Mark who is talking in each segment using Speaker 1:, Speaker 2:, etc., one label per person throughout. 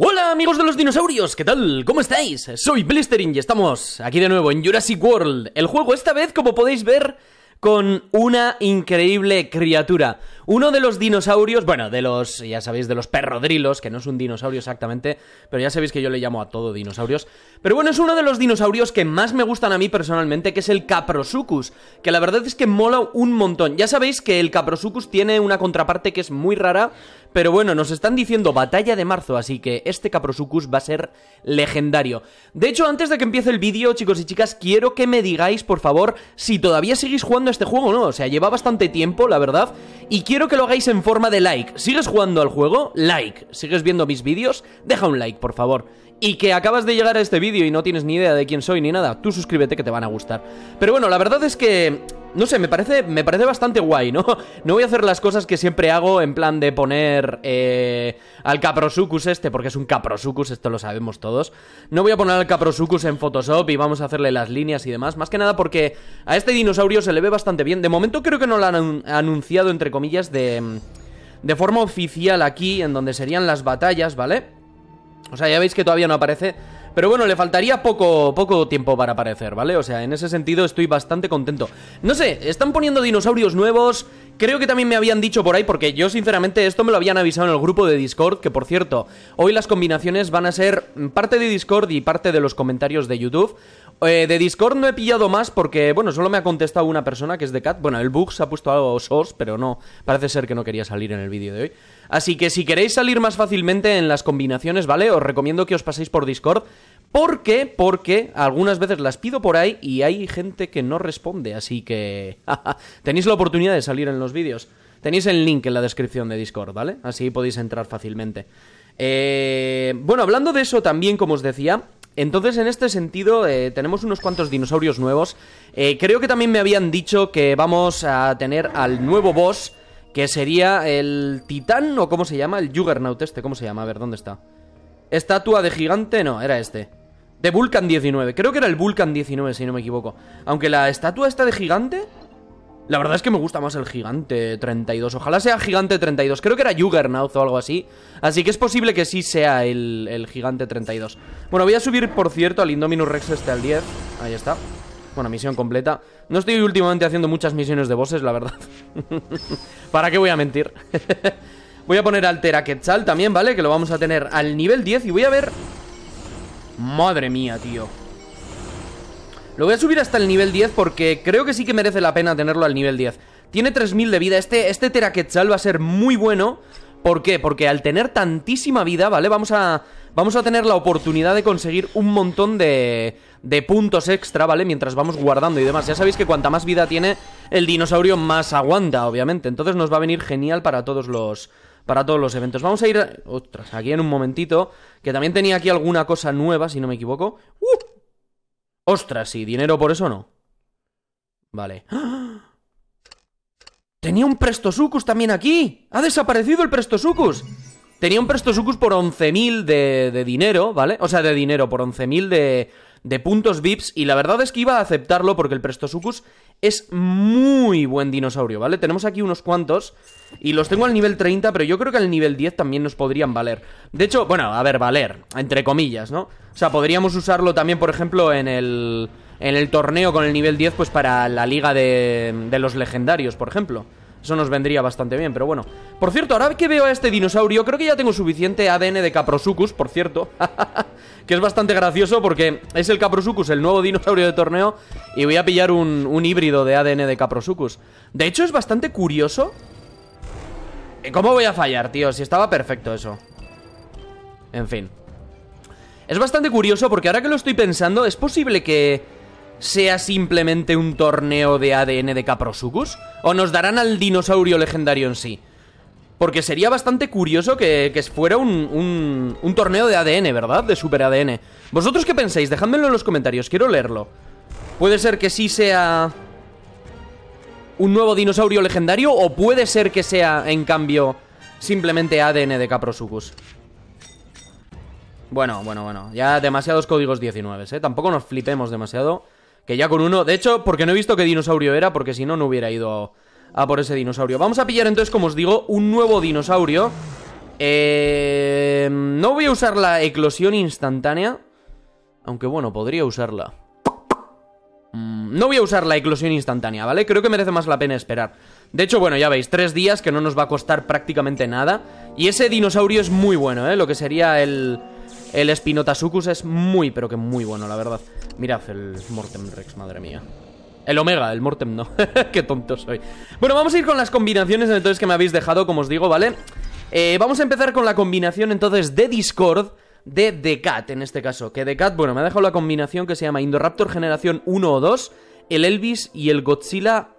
Speaker 1: Hola amigos de los dinosaurios, ¿qué tal? ¿Cómo estáis? Soy Blistering y estamos aquí de nuevo en Jurassic World, el juego esta vez, como podéis ver, con una increíble criatura. Uno de los dinosaurios, bueno, de los, ya sabéis, de los perrodrilos, que no es un dinosaurio exactamente, pero ya sabéis que yo le llamo a todo dinosaurios. Pero bueno, es uno de los dinosaurios que más me gustan a mí personalmente, que es el Caprosuchus, que la verdad es que mola un montón. Ya sabéis que el Caprosuchus tiene una contraparte que es muy rara, pero bueno, nos están diciendo batalla de marzo, así que este Caprosucus va a ser legendario. De hecho, antes de que empiece el vídeo, chicos y chicas, quiero que me digáis, por favor, si todavía seguís jugando a este juego o no. O sea, lleva bastante tiempo, la verdad, y quiero que lo hagáis en forma de like. ¿Sigues jugando al juego? Like. ¿Sigues viendo mis vídeos? Deja un like, por favor y que acabas de llegar a este vídeo y no tienes ni idea de quién soy ni nada, tú suscríbete que te van a gustar. Pero bueno, la verdad es que no sé, me parece, me parece bastante guay, ¿no? No voy a hacer las cosas que siempre hago en plan de poner eh, al Caprosucus este, porque es un Caprosucus, esto lo sabemos todos. No voy a poner al Caprosucus en Photoshop y vamos a hacerle las líneas y demás. Más que nada porque a este dinosaurio se le ve bastante bien. De momento creo que no lo han anunciado, entre comillas, de, de forma oficial aquí, en donde serían las batallas, ¿vale? O sea, ya veis que todavía no aparece pero bueno, le faltaría poco, poco tiempo para aparecer, ¿vale? O sea, en ese sentido estoy bastante contento. No sé, están poniendo dinosaurios nuevos. Creo que también me habían dicho por ahí, porque yo sinceramente esto me lo habían avisado en el grupo de Discord, que por cierto, hoy las combinaciones van a ser parte de Discord y parte de los comentarios de YouTube. Eh, de Discord no he pillado más porque, bueno, solo me ha contestado una persona que es de Cat. Bueno, el bug se ha puesto algo SOS, pero no, parece ser que no quería salir en el vídeo de hoy. Así que si queréis salir más fácilmente en las combinaciones, ¿vale? Os recomiendo que os paséis por Discord. porque Porque algunas veces las pido por ahí y hay gente que no responde, así que tenéis la oportunidad de salir en los vídeos. Tenéis el link en la descripción de Discord, ¿vale? Así podéis entrar fácilmente. Eh, bueno, hablando de eso también, como os decía, entonces, en este sentido, eh, tenemos unos cuantos dinosaurios nuevos. Eh, creo que también me habían dicho que vamos a tener al nuevo boss, que sería el titán, o cómo se llama, el juggernaut este, ¿cómo se llama? A ver, ¿dónde está? Estatua de gigante, no, era este. De Vulcan 19, creo que era el Vulcan 19, si no me equivoco. Aunque la estatua está de gigante... La verdad es que me gusta más el gigante 32. Ojalá sea gigante 32. Creo que era Juggernaut o algo así. Así que es posible que sí sea el, gigante 32. Bueno, voy a subir, por cierto, al Indominus Rex este al 10. Ahí está. Bueno, misión completa. No estoy últimamente haciendo muchas misiones de bosses, la verdad. ¿Para qué voy a mentir? voy a poner al Teraquetzal también, ¿vale? Que lo vamos a tener al nivel 10 y voy a ver... Madre mía, tío. Lo voy a subir hasta el nivel 10 porque creo que sí que merece la pena tenerlo al nivel 10. Tiene 3000 de vida. Este, este Teraquetzal va a ser muy bueno. ¿Por qué? Porque al tener tantísima vida, ¿vale? Vamos a, vamos a tener la oportunidad de conseguir un montón de, de puntos extra, ¿vale? Mientras vamos guardando y demás. Ya sabéis que cuanta más vida tiene, el dinosaurio más aguanta, obviamente. Entonces nos va a venir genial para todos los, para todos los eventos. Vamos a ir, Otras, aquí en un momentito, que también tenía aquí alguna cosa nueva, si no me equivoco. ¡Uh! Ostras, ¿y dinero por eso no? Vale. Tenía un Prestosucus también aquí. Ha desaparecido el Prestosucus. Tenía un Prestosucus por 11.000 de, de dinero, ¿vale? O sea, de dinero, por 11.000 de de puntos VIPs y la verdad es que iba a aceptarlo porque el Prestosucus es muy buen dinosaurio, ¿vale? Tenemos aquí unos cuantos y los tengo al nivel 30, pero yo creo que al nivel 10 también nos podrían valer. De hecho, bueno, a ver, valer, entre comillas, ¿no? O sea, podríamos usarlo también, por ejemplo, en el, en el torneo con el nivel 10, pues para la liga de, de los legendarios, por ejemplo. Eso nos vendría bastante bien, pero bueno. Por cierto, ahora que veo a este dinosaurio, creo que ya tengo suficiente ADN de Caprosucus, por cierto. que es bastante gracioso porque es el Caprosucus, el nuevo dinosaurio de torneo. Y voy a pillar un, híbrido de ADN de Caprosucus. De hecho, es bastante curioso. Eh, ¿Cómo voy a fallar, tío? Si estaba perfecto eso. En fin. Es bastante curioso porque ahora que lo estoy pensando, es posible que sea simplemente un torneo de ADN de Caprosucus ¿O nos darán al dinosaurio legendario en sí? Porque sería bastante curioso que, fuera un, un, torneo de ADN, ¿verdad? De super ADN. ¿Vosotros qué pensáis? Dejádmelo en los comentarios, quiero leerlo. Puede ser que sí sea un nuevo dinosaurio legendario o puede ser que sea, en cambio, simplemente ADN de Caprosucus Bueno, bueno, bueno. Ya demasiados códigos 19, ¿eh? Tampoco nos flipemos demasiado. Que ya con uno... De hecho, porque no he visto qué dinosaurio era, porque si no, no hubiera ido a, por ese dinosaurio. Vamos a pillar entonces, como os digo, un nuevo dinosaurio. Eh... No voy a usar la eclosión instantánea. Aunque bueno, podría usarla. Mm, no voy a usar la eclosión instantánea, ¿vale? Creo que merece más la pena esperar. De hecho, bueno, ya veis, tres días que no nos va a costar prácticamente nada. Y ese dinosaurio es muy bueno, ¿eh? Lo que sería el, el sucus es muy, pero que muy bueno, la verdad. Mirad el Mortem Rex, madre mía. El Omega, el Mortem no. Qué tonto soy. Bueno, vamos a ir con las combinaciones entonces que me habéis dejado, como os digo, ¿vale? Eh, vamos a empezar con la combinación entonces de Discord de The Cat, en este caso. Que The Cat, bueno, me ha dejado la combinación que se llama Indoraptor Generación 1 o 2, el Elvis y el Godzilla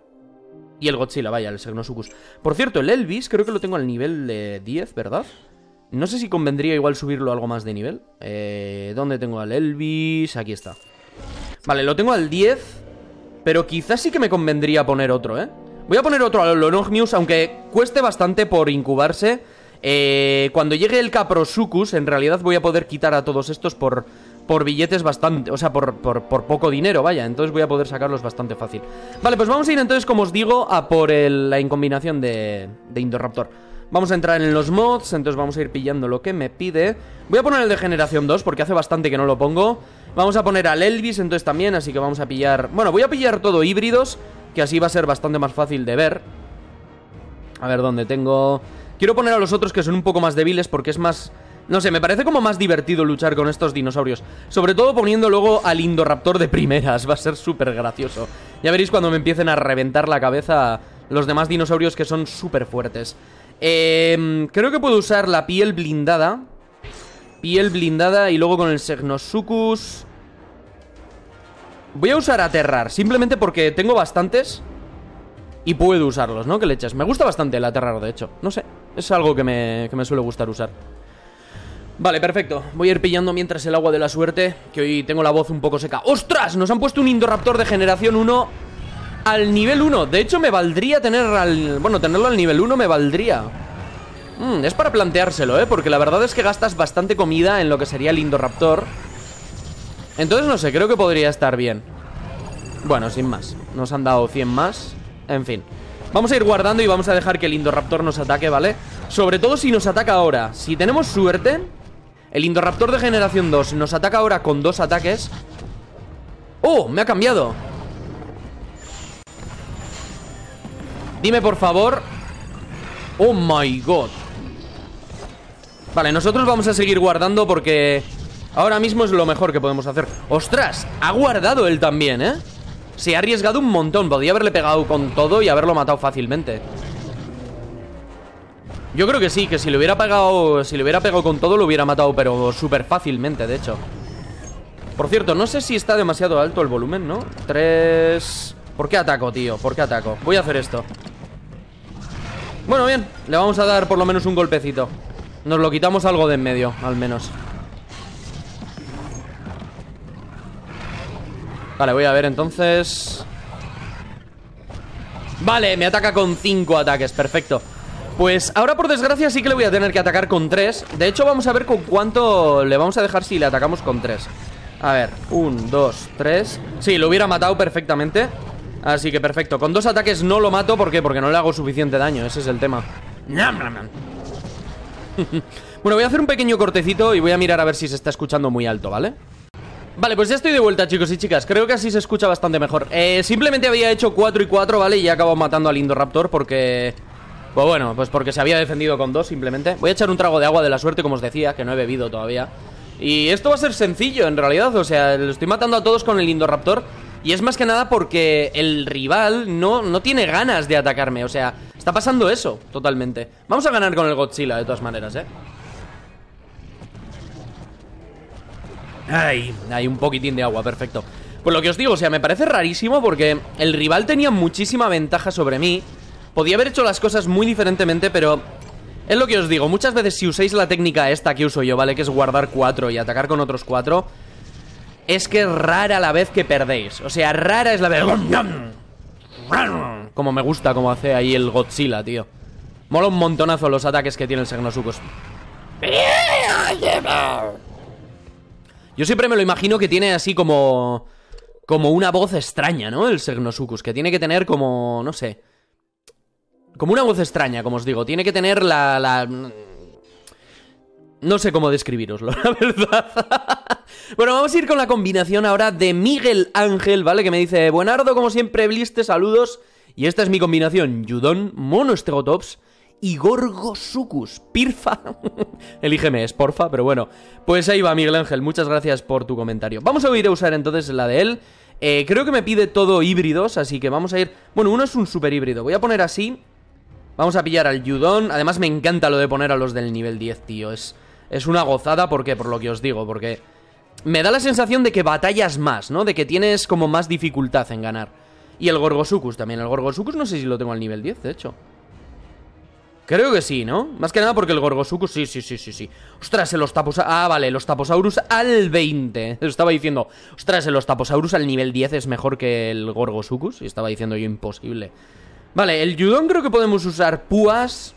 Speaker 1: y el Godzilla, vaya, el Segnosucus. Por cierto, el Elvis creo que lo tengo al nivel de 10, ¿verdad? No sé si convendría igual subirlo algo más de nivel. Eh, ¿Dónde tengo al Elvis? Aquí está. Vale, lo tengo al 10. Pero quizás sí que me convendría poner otro, ¿eh? Voy a poner otro al Olonogmius, aunque cueste bastante por incubarse. Eh, cuando llegue el Caprosucus, en realidad voy a poder quitar a todos estos por, por billetes bastante... O sea, por, poco dinero, vaya. Entonces voy a poder sacarlos bastante fácil. Vale, pues vamos a ir entonces, como os digo, a por la incombinación de, de Indoraptor. Vamos a entrar en los mods, entonces vamos a ir pillando lo que me pide. Voy a poner el de generación 2 porque hace bastante que no lo pongo. Vamos a poner al Elvis entonces también, así que vamos a pillar... Bueno, voy a pillar todo híbridos, que así va a ser bastante más fácil de ver. A ver, ¿dónde tengo...? Quiero poner a los otros que son un poco más débiles porque es más... No sé, me parece como más divertido luchar con estos dinosaurios. Sobre todo poniendo luego al Indoraptor de primeras. Va a ser súper gracioso. Ya veréis cuando me empiecen a reventar la cabeza los demás dinosaurios que son súper fuertes. Em, creo que puedo usar la piel blindada. Piel blindada y luego con el Segnosucus. Voy a usar aterrar, simplemente porque tengo bastantes y puedo usarlos, ¿no? Que le echas. Me gusta bastante el aterrar, de hecho. No sé, es algo que me, que me suele gustar usar. Vale, perfecto. Voy a ir pillando mientras el agua de la suerte, que hoy tengo la voz un poco seca. ¡Ostras! Nos han puesto un Indoraptor de generación 1 al nivel 1 De hecho me valdría tener al... Bueno, tenerlo al nivel 1 me valdría mm, Es para planteárselo, ¿eh? Porque la verdad es que gastas bastante comida en lo que sería el Indoraptor Entonces no sé, creo que podría estar bien Bueno, sin más Nos han dado 100 más En fin Vamos a ir guardando y vamos a dejar que el Indoraptor nos ataque, ¿vale? Sobre todo si nos ataca ahora Si tenemos suerte El Indoraptor de generación 2 nos ataca ahora con dos ataques ¡Oh! Me ha cambiado Dime, por favor Oh my god Vale, nosotros vamos a seguir guardando porque Ahora mismo es lo mejor que podemos hacer ¡Ostras! Ha guardado él también, ¿eh? Se ha arriesgado un montón Podría haberle pegado con todo y haberlo matado fácilmente Yo creo que sí, que si le hubiera pegado Si le hubiera pegado con todo lo hubiera matado Pero súper fácilmente, de hecho Por cierto, no sé si está demasiado alto el volumen, ¿no? Tres... ¿Por qué ataco, tío? ¿Por qué ataco? Voy a hacer esto bueno, bien, le vamos a dar por lo menos un golpecito Nos lo quitamos algo de en medio, al menos Vale, voy a ver entonces Vale, me ataca con cinco ataques, perfecto Pues ahora por desgracia sí que le voy a tener que atacar con tres De hecho vamos a ver con cuánto le vamos a dejar si le atacamos con tres A ver, un, dos, tres Sí, lo hubiera matado perfectamente Así que perfecto. Con dos ataques no lo mato. ¿Por qué? Porque no le hago suficiente daño. Ese es el tema. bueno, voy a hacer un pequeño cortecito y voy a mirar a ver si se está escuchando muy alto, ¿vale? Vale, pues ya estoy de vuelta, chicos y chicas. Creo que así se escucha bastante mejor. Eh, simplemente había hecho 4 y 4, ¿vale? Y he acabado matando al Indoraptor porque... Pues bueno, pues porque se había defendido con dos simplemente. Voy a echar un trago de agua de la suerte, como os decía, que no he bebido todavía. Y esto va a ser sencillo, en realidad. O sea, lo estoy matando a todos con el Indoraptor. Y es más que nada porque el rival no, no tiene ganas de atacarme. O sea, está pasando eso totalmente. Vamos a ganar con el Godzilla de todas maneras, ¿eh? Ay, hay un poquitín de agua, perfecto. Pues lo que os digo, o sea, me parece rarísimo porque el rival tenía muchísima ventaja sobre mí. Podía haber hecho las cosas muy diferentemente, pero es lo que os digo. Muchas veces si usáis la técnica esta que uso yo, ¿vale? Que es guardar cuatro y atacar con otros cuatro es que es rara la vez que perdéis. O sea, rara es la vez. Como me gusta como hace ahí el Godzilla, tío. Mola un montonazo los ataques que tiene el Segnosucus. Yo siempre me lo imagino que tiene así como. Como una voz extraña, ¿no? El Segnosucus, que tiene que tener como. No sé. Como una voz extraña, como os digo. Tiene que tener la. la... No sé cómo describiroslo, la verdad. Bueno, vamos a ir con la combinación ahora de Miguel Ángel, ¿vale? Que me dice, buenardo como siempre, Bliste, saludos. Y esta es mi combinación, Yudon, Mono y Gorgosucus. Pirfa. Elígeme, es porfa, pero bueno. Pues ahí va, Miguel Ángel, muchas gracias por tu comentario. Vamos a ir a usar entonces la de él. Eh, creo que me pide todo híbridos, así que vamos a ir... Bueno, uno es un super híbrido, voy a poner así. Vamos a pillar al Yudon. Además me encanta lo de poner a los del nivel 10, tío. Es, es una gozada, ¿por qué? Por lo que os digo, porque me da la sensación de que batallas más, ¿no? De que tienes como más dificultad en ganar. Y el Gorgosucus también. El Gorgosucus no sé si lo tengo al nivel 10, de hecho. Creo que sí, ¿no? Más que nada porque el Gorgosucus... Sí, sí, sí, sí, sí. Ostras, el Ostaposaurus... Ah, vale, los Taposaurus al 20. Estaba diciendo... Ostras, el Ostaposaurus al nivel 10 es mejor que el Gorgosucus. Y estaba diciendo yo imposible. Vale, el Yudon creo que podemos usar púas...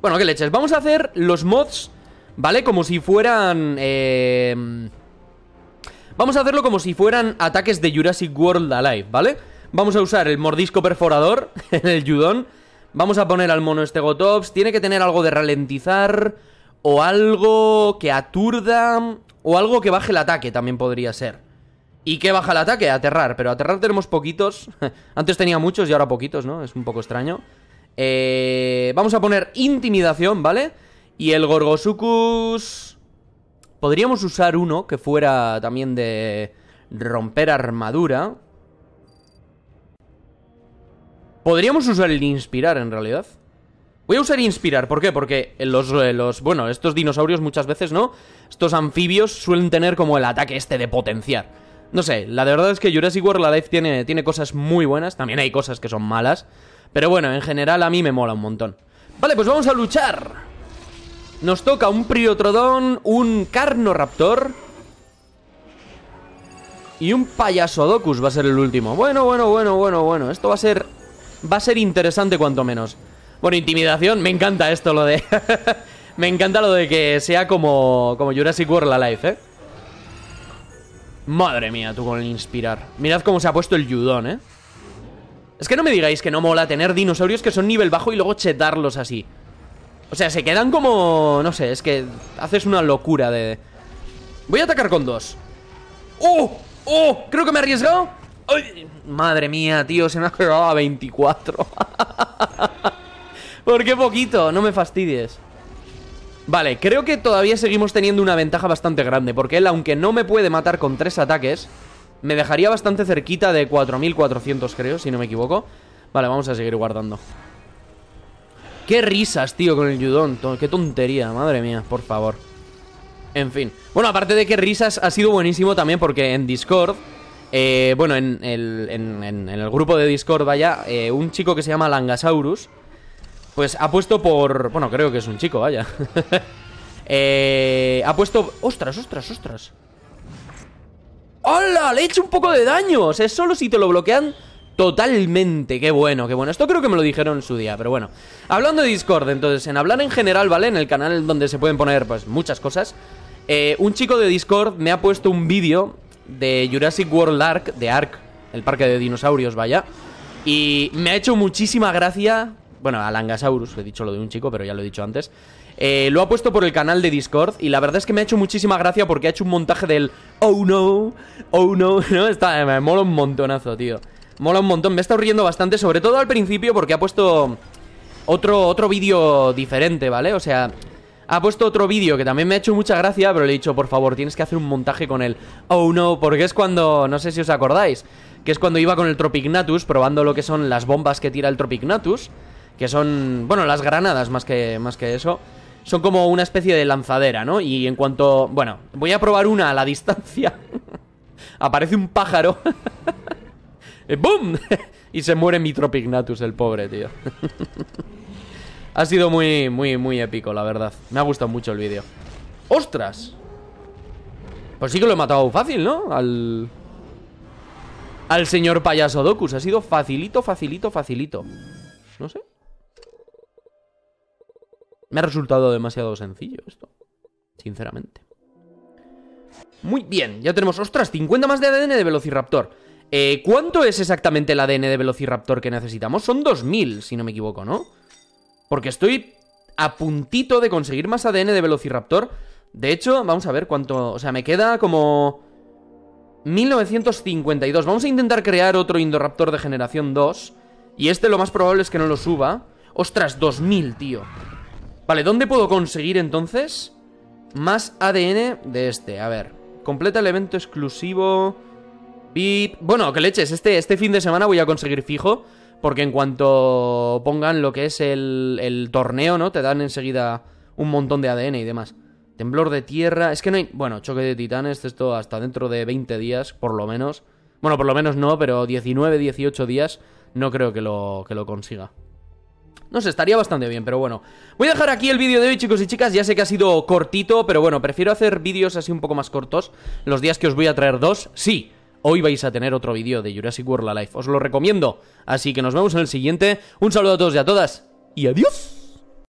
Speaker 1: Bueno, qué leches. Vamos a hacer los mods, ¿vale? Como si fueran... Eh Vamos a hacerlo como si fueran ataques de Jurassic World Alive, ¿vale? Vamos a usar el mordisco perforador en el yudón. Vamos a poner al mono este Tiene que tener algo de ralentizar. O algo que aturda. O algo que baje el ataque también podría ser. ¿Y qué baja el ataque? Aterrar. Pero aterrar tenemos poquitos. Antes tenía muchos y ahora poquitos, ¿no? Es un poco extraño. Eh, vamos a poner intimidación, ¿vale? Y el Gorgosucus... Podríamos usar uno que fuera también de romper armadura. Podríamos usar el inspirar en realidad. Voy a usar inspirar, ¿por qué? Porque los, eh, los, bueno, estos dinosaurios muchas veces, ¿no? Estos anfibios suelen tener como el ataque este de potenciar. No sé, la verdad es que Jurassic World Life tiene, tiene cosas muy buenas, también hay cosas que son malas, pero bueno, en general a mí me mola un montón. Vale, pues vamos a luchar. Nos toca un Priotrodón, un Carnoraptor y un Payasodocus va a ser el último. Bueno, bueno, bueno, bueno, bueno. Esto va a ser va a ser interesante cuanto menos. Bueno, intimidación, me encanta esto lo de me encanta lo de que sea como como Jurassic World Alive. ¿eh? Madre mía, tú con el inspirar. Mirad cómo se ha puesto el judón. ¿eh? Es que no me digáis que no mola tener dinosaurios que son nivel bajo y luego chetarlos así. O sea, se quedan como... No sé, es que haces una locura de... Voy a atacar con dos. ¡Oh! ¡Oh! Creo que me he arriesgado. ¡Ay! Madre mía, tío, se me ha quedado a 24. ¿Por qué poquito? No me fastidies. Vale, creo que todavía seguimos teniendo una ventaja bastante grande, porque él, aunque no me puede matar con tres ataques, me dejaría bastante cerquita de 4.400, creo, si no me equivoco. Vale, vamos a seguir guardando. Qué risas, tío, con el Yudon. Qué tontería, madre mía, por favor. En fin. Bueno, aparte de que risas, ha sido buenísimo también porque en Discord... Eh, bueno, en el, grupo de Discord, vaya, eh, un chico que se llama Langasaurus, pues ha puesto por... Bueno, creo que es un chico, vaya. Eh, ha puesto... Ostras, ostras, ostras. ¡Hala! Le he hecho un poco de daño. O sea, es solo si te lo bloquean Totalmente, qué bueno, qué bueno. Esto creo que me lo dijeron en su día, pero bueno. Hablando de Discord, entonces, en hablar en general, ¿vale? En el canal donde se pueden poner, pues, muchas cosas. Eh, un chico de Discord me ha puesto un vídeo de Jurassic World Ark, de Ark, el parque de dinosaurios, vaya. Y me ha hecho muchísima gracia. Bueno, a Langasaurus, he dicho lo de un chico, pero ya lo he dicho antes. Eh, lo ha puesto por el canal de Discord y la verdad es que me ha hecho muchísima gracia porque ha hecho un montaje del Oh no, oh no, ¿no? Está, me mola un montonazo, tío. Mola un montón, me está estado riendo bastante, sobre todo al principio porque ha puesto otro, otro vídeo diferente, ¿vale? O sea, ha puesto otro vídeo que también me ha hecho mucha gracia, pero le he dicho, por favor, tienes que hacer un montaje con él. Oh no, porque es cuando, no sé si os acordáis, que es cuando iba con el Tropignatus probando lo que son las bombas que tira el Tropignatus, que son, bueno, las granadas más que, más que eso. Son como una especie de lanzadera, ¿no? Y en cuanto, bueno, voy a probar una a la distancia. Aparece un pájaro. Eh, ¡Bum! y se muere Mitropignatus, el pobre, tío. ha sido muy, muy, muy épico, la verdad. Me ha gustado mucho el vídeo. ¡Ostras! Pues sí que lo he matado fácil, ¿no? Al... Al señor payaso Docus. Ha sido facilito, facilito, facilito. No sé. Me ha resultado demasiado sencillo esto. Sinceramente. Muy bien, ya tenemos... ¡Ostras! 50 más de ADN de Velociraptor. Eh, ¿Cuánto es exactamente el ADN de Velociraptor que necesitamos? Son 2000, si no me equivoco, ¿no? Porque estoy a puntito de conseguir más ADN de Velociraptor. De hecho, vamos a ver cuánto... O sea, me queda como... 1952. Vamos a intentar crear otro Indoraptor de generación 2. Y este lo más probable es que no lo suba. Ostras, 2000, tío. Vale, ¿dónde puedo conseguir entonces? Más ADN de este. A ver. Completa el evento exclusivo bueno, que leches, este, este fin de semana voy a conseguir fijo, porque en cuanto pongan lo que es el, torneo, ¿no? Te dan enseguida un montón de ADN y demás. Temblor de tierra, es que no hay... Bueno, choque de titanes, esto hasta dentro de 20 días, por lo menos. Bueno, por lo menos no, pero 19, 18 días no creo que lo, que lo consiga. No sé, estaría bastante bien, pero bueno. Voy a dejar aquí el vídeo de hoy, chicos y chicas. Ya sé que ha sido cortito, pero bueno, prefiero hacer vídeos así un poco más cortos. Los días que os voy a traer dos, sí hoy vais a tener otro vídeo de Jurassic World Alive. Os lo recomiendo. Así que nos vemos en el siguiente. Un saludo a todos y a todas. Y adiós.